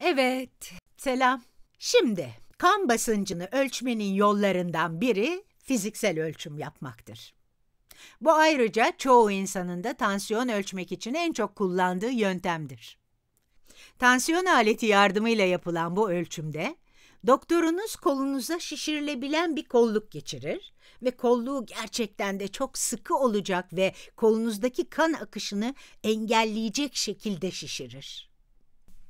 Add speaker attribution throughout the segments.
Speaker 1: Evet, selam. Şimdi kan basıncını ölçmenin yollarından biri fiziksel ölçüm yapmaktır. Bu ayrıca çoğu insanın da tansiyon ölçmek için en çok kullandığı yöntemdir. Tansiyon aleti yardımıyla yapılan bu ölçümde doktorunuz kolunuza şişirilebilen bir kolluk geçirir ve kolluğu gerçekten de çok sıkı olacak ve kolunuzdaki kan akışını engelleyecek şekilde şişirir.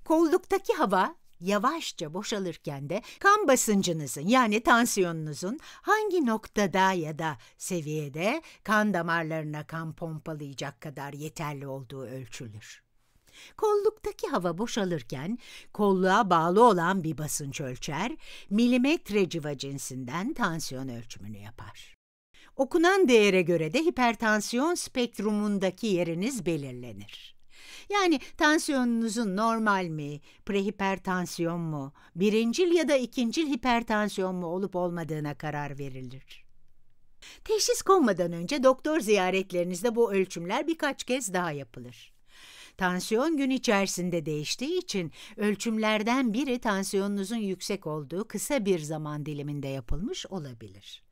Speaker 1: Kolluktaki hava yavaşça boşalırken de kan basıncınızın yani tansiyonunuzun hangi noktada ya da seviyede kan damarlarına kan pompalayacak kadar yeterli olduğu ölçülür. Kolluktaki hava boşalırken kolluğa bağlı olan bir basınç ölçer, milimetre civa cinsinden tansiyon ölçümünü yapar. Okunan değere göre de hipertansiyon spektrumundaki yeriniz belirlenir. Yani tansiyonunuzun normal mi, prehipertansiyon mu, birincil ya da ikincil hipertansiyon mu olup olmadığına karar verilir. Teşhis konmadan önce doktor ziyaretlerinizde bu ölçümler birkaç kez daha yapılır. Tansiyon gün içerisinde değiştiği için ölçümlerden biri tansiyonunuzun yüksek olduğu kısa bir zaman diliminde yapılmış olabilir.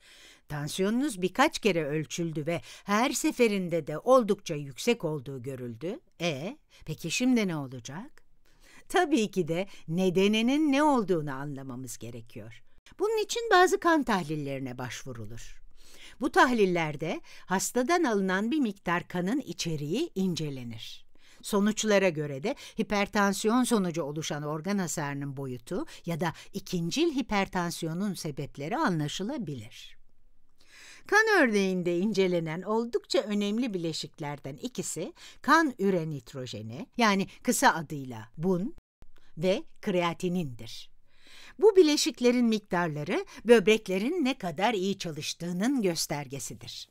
Speaker 1: Tansiyonunuz birkaç kere ölçüldü ve her seferinde de oldukça yüksek olduğu görüldü. E peki şimdi ne olacak? Tabii ki de nedeninin ne olduğunu anlamamız gerekiyor. Bunun için bazı kan tahlillerine başvurulur. Bu tahlillerde hastadan alınan bir miktar kanın içeriği incelenir. Sonuçlara göre de hipertansiyon sonucu oluşan organ hasarının boyutu ya da ikincil hipertansiyonun sebepleri anlaşılabilir. Kan örneğinde incelenen oldukça önemli bileşiklerden ikisi kan üre ürenitrojeni yani kısa adıyla bun ve kreatinindir. Bu bileşiklerin miktarları böbreklerin ne kadar iyi çalıştığının göstergesidir.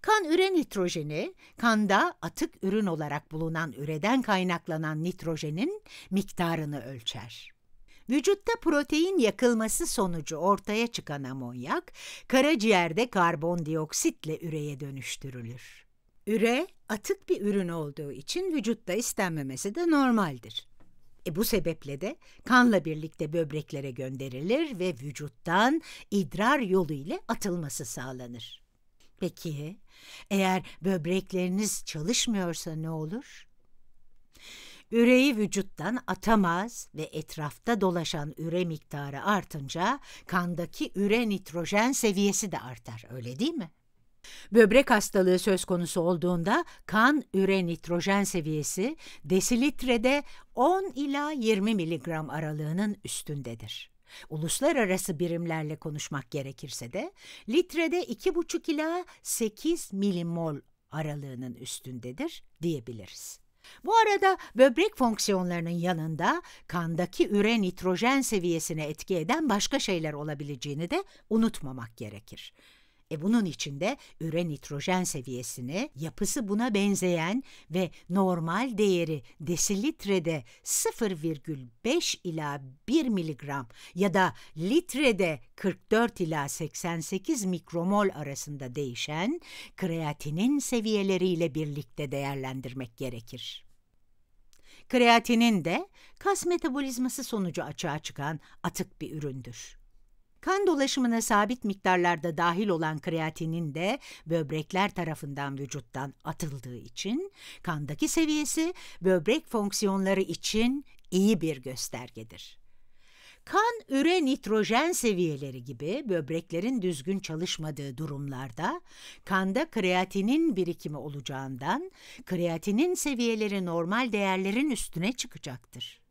Speaker 1: Kan üre nitrojeni, kanda atık ürün olarak bulunan üreden kaynaklanan nitrojenin miktarını ölçer. Vücutta protein yakılması sonucu ortaya çıkan amonyak, karaciğerde karbondioksitle üreye dönüştürülür. Üre, atık bir ürün olduğu için vücutta istenmemesi de normaldir. E bu sebeple de kanla birlikte böbreklere gönderilir ve vücuttan idrar yolu ile atılması sağlanır. Peki eğer böbrekleriniz çalışmıyorsa ne olur? Üreyi vücuttan atamaz ve etrafta dolaşan üre miktarı artınca kandaki üre nitrojen seviyesi de artar öyle değil mi? Böbrek hastalığı söz konusu olduğunda kan üre nitrojen seviyesi desilitrede 10 ila 20 miligram aralığının üstündedir. Uluslararası birimlerle konuşmak gerekirse de litrede 2,5 ila 8 milimol aralığının üstündedir diyebiliriz. Bu arada böbrek fonksiyonlarının yanında kandaki üre nitrojen seviyesine etki eden başka şeyler olabileceğini de unutmamak gerekir. E bunun içinde üre nitrojen seviyesini yapısı buna benzeyen ve normal değeri desilitrede 0,5 ila 1 miligram ya da litrede 44 ila 88 mikromol arasında değişen kreatinin seviyeleriyle birlikte değerlendirmek gerekir. Kreatinin de kas metabolizması sonucu açığa çıkan atık bir üründür. Kan dolaşımına sabit miktarlarda dahil olan kreatinin de böbrekler tarafından vücuttan atıldığı için kandaki seviyesi böbrek fonksiyonları için iyi bir göstergedir. Kan, üre, nitrojen seviyeleri gibi böbreklerin düzgün çalışmadığı durumlarda kanda kreatinin birikimi olacağından kreatinin seviyeleri normal değerlerin üstüne çıkacaktır.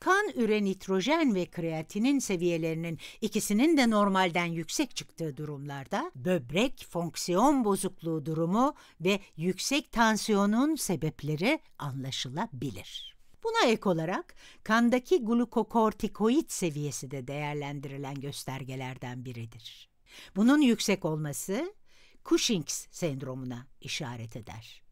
Speaker 1: Kan üre nitrojen ve kreatinin seviyelerinin ikisinin de normalden yüksek çıktığı durumlarda böbrek fonksiyon bozukluğu durumu ve yüksek tansiyonun sebepleri anlaşılabilir. Buna ek olarak kandaki glukokortikoid seviyesi de değerlendirilen göstergelerden biridir. Bunun yüksek olması Cushing's sendromuna işaret eder.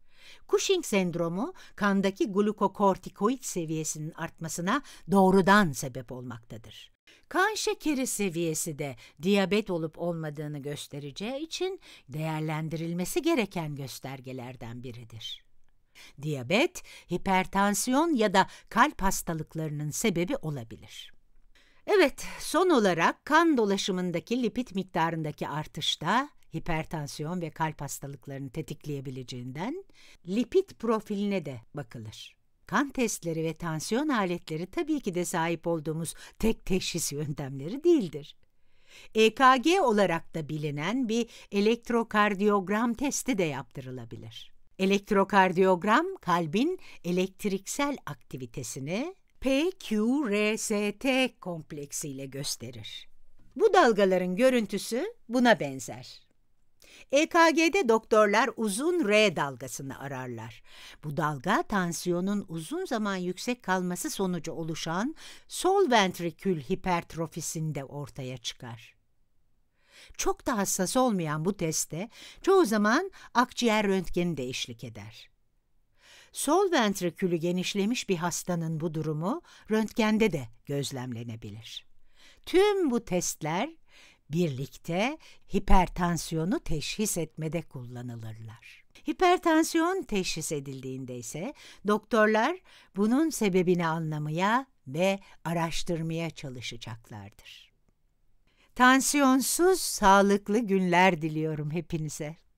Speaker 1: Cushing sendromu kandaki glukokortikoid seviyesinin artmasına doğrudan sebep olmaktadır. Kan şekeri seviyesi de diyabet olup olmadığını göstereceği için değerlendirilmesi gereken göstergelerden biridir. Diyabet, hipertansiyon ya da kalp hastalıklarının sebebi olabilir. Evet, son olarak kan dolaşımındaki lipid miktarındaki artışta hipertansiyon ve kalp hastalıklarını tetikleyebileceğinden lipid profiline de bakılır. Kan testleri ve tansiyon aletleri tabii ki de sahip olduğumuz tek teşhis yöntemleri değildir. EKG olarak da bilinen bir elektrokardiyogram testi de yaptırılabilir. Elektrokardiyogram kalbin elektriksel aktivitesini PQRST kompleksiyle gösterir. Bu dalgaların görüntüsü buna benzer. EKG'de doktorlar uzun R dalgasını ararlar. Bu dalga tansiyonun uzun zaman yüksek kalması sonucu oluşan sol ventrikül hipertrofisinde ortaya çıkar. Çok da hassas olmayan bu teste çoğu zaman akciğer röntgeni de eşlik eder. Sol ventrikülü genişlemiş bir hastanın bu durumu röntgende de gözlemlenebilir. Tüm bu testler birlikte hipertansiyonu teşhis etmede kullanılırlar. Hipertansiyon teşhis edildiğinde ise doktorlar bunun sebebini anlamaya ve araştırmaya çalışacaklardır. Tansiyonsuz sağlıklı günler diliyorum hepinize.